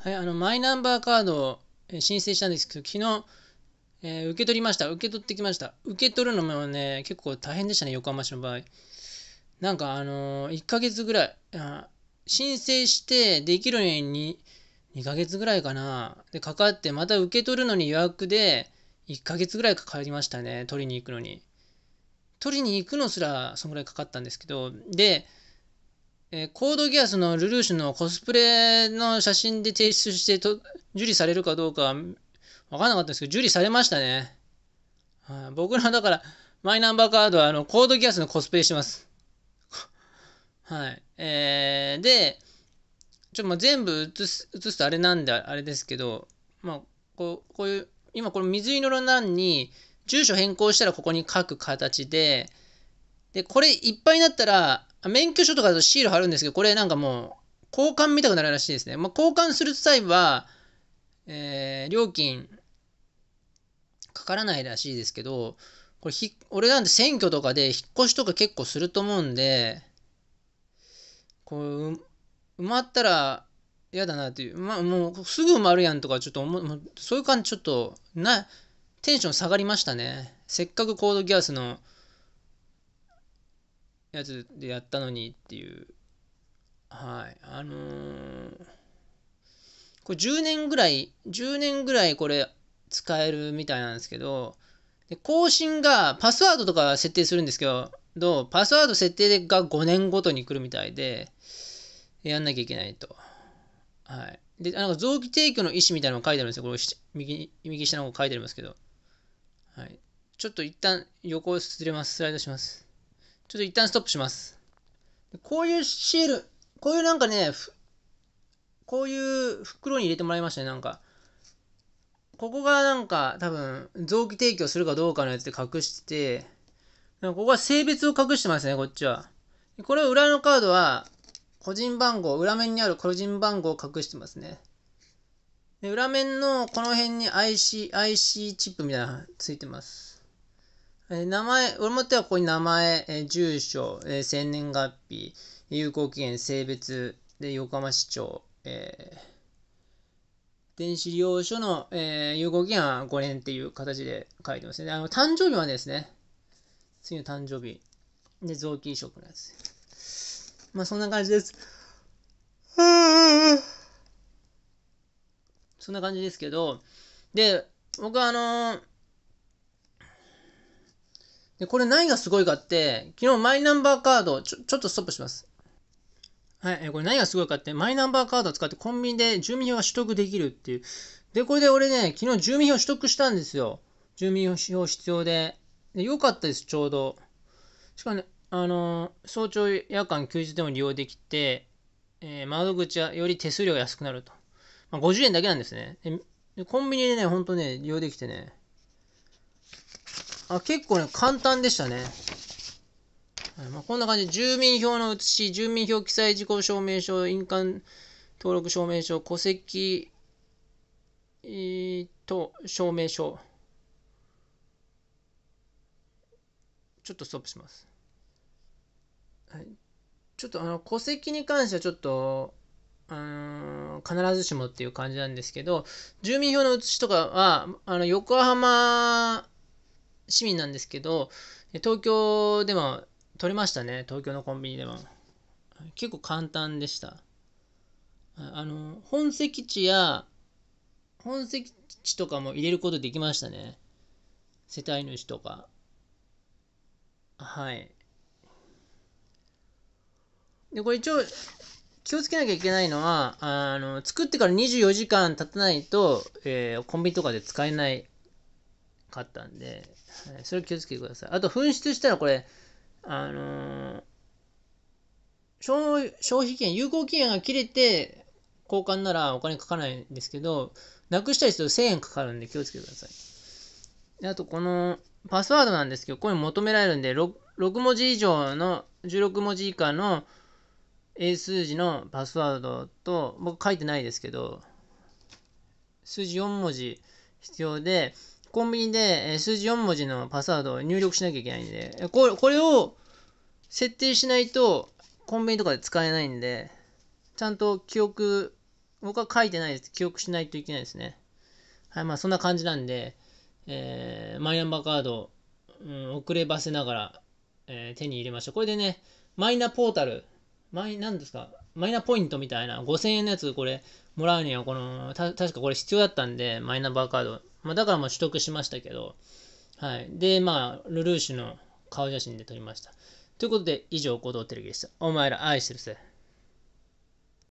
はい、あの、マイナンバーカードを申請したんですけど、昨日、えー、受け取りました。受け取ってきました。受け取るのもね、結構大変でしたね、横浜市の場合。なんか、あのー、1ヶ月ぐらい、あ申請してできるのに2ヶ月ぐらいかな。で、かかって、また受け取るのに予約で、1ヶ月ぐらいかかりましたね、取りに行くのに。取りに行くのすら、そんぐらいかかったんですけど、で、えー、コードギアスのルルーシュのコスプレの写真で提出してと受理されるかどうか分かんなかったんですけど、受理されましたね。はあ、僕のだから、マイナンバーカードはあのコードギアスのコスプレしてます。はい。えー、で、ちょっとまあ全部映す、映すとあれなんであれですけど、まあ、こう、こういう、今この水色の欄に、住所変更したらここに書く形で、で、これいっぱいになったら、免許証とかだとシール貼るんですけど、これなんかもう、交換見たくなるらしいですね。まあ、交換する際は、えー、料金、かからないらしいですけど、これひ、俺なんて選挙とかで引っ越しとか結構すると思うんで、こう、埋まったら嫌だなっていう、まあもうすぐ埋まるやんとかちょっと思う、そういう感じちょっと、な、テンション下がりましたね。せっかくコードギアスのやつでやったのにっていう。はい。あのー、これ10年ぐらい、10年ぐらいこれ使えるみたいなんですけど、で更新がパスワードとか設定するんですけど、パスワード設定が5年ごとに来るみたいで、やんなきゃいけないと。はい。で、なんか臓器提供の意思みたいなのが書いてあるんですよ。これ右、右下の方書いてありますけど。はい。ちょっと一旦横をすれます。スライドします。ちょっと一旦ストップします。こういうシール、こういうなんかね、こういう袋に入れてもらいましたね、なんか。ここがなんか多分、臓器提供するかどうかのやつで隠してて、ここは性別を隠してますね、こっちは。これ裏のカードは、個人番号、裏面にある個人番号を隠してますね。で裏面のこの辺に IC、IC チップみたいなのついてます。え名前、俺もってはここに名前、え住所、え生年月日、有効期限、性別、で、横浜市長、えー、電子利用書の、えー、有効期限は5年っていう形で書いてますね。あの、誕生日はですね、次の誕生日。で、臓器移植のやつ。まあ、そんな感じです。そんな感じですけど、で、僕はあのーで、これ何がすごいかって、昨日マイナンバーカード、ちょ、ちょっとストップします。はい、えこれ何がすごいかって、マイナンバーカードを使ってコンビニで住民票が取得できるっていう。で、これで俺ね、昨日住民票取得したんですよ。住民票必要で。で、良かったです、ちょうど。しかもね、あのー、早朝、夜間、休日でも利用できて、えー、窓口はより手数料が安くなると。まあ、50円だけなんですね。で、コンビニでね、ほんとね、利用できてね、あ、結構ね、簡単でしたね。はいまあ、こんな感じで、住民票の写し、住民票記載事項証明書、印鑑登録証明書、戸籍、えー、と、証明書。ちょっとストップします。はい。ちょっとあの、戸籍に関してはちょっと、うん、必ずしもっていう感じなんですけど、住民票の写しとかは、あの、横浜市民なんですけど、東京でも取れましたね、東京のコンビニでも。結構簡単でした。あの、本籍地や、本籍地とかも入れることできましたね。世帯主とか。はい。で、これ一応、気をつけなきゃいけないのは、あの、作ってから24時間経たないと、えー、コンビニとかで使えない買ったんで、はい、それ気をつけてください。あと、紛失したらこれ、あのー、消消費券、有効期限が切れて、交換ならお金かからないんですけど、なくしたりすると1000円かかるんで気をつけてください。であと、このパスワードなんですけど、これ求められるんで6、6文字以上の、16文字以下の英数字のパスワードと、僕書いてないですけど、数字4文字必要で、コンビニで数字4文字のパスワードを入力しなきゃいけないんで、これこれを設定しないとコンビニとかで使えないんで、ちゃんと記憶、僕は書いてないです。記憶しないといけないですね。はい、まあそんな感じなんで、えー、マイナンバーカード、うん、遅ればせながら、えー、手に入れました。これでね、マイナポータル、マイ、なんですか、マイナポイントみたいな、5000円のやつ、これ、もらうには、この、た、確かこれ必要だったんで、マイナンバーカードまあ、だからまあ取得しましたけど、はい。で、まあ、ルルーシュの顔写真で撮りました。ということで、以上、行動テレビでした。お前ら愛してるぜ。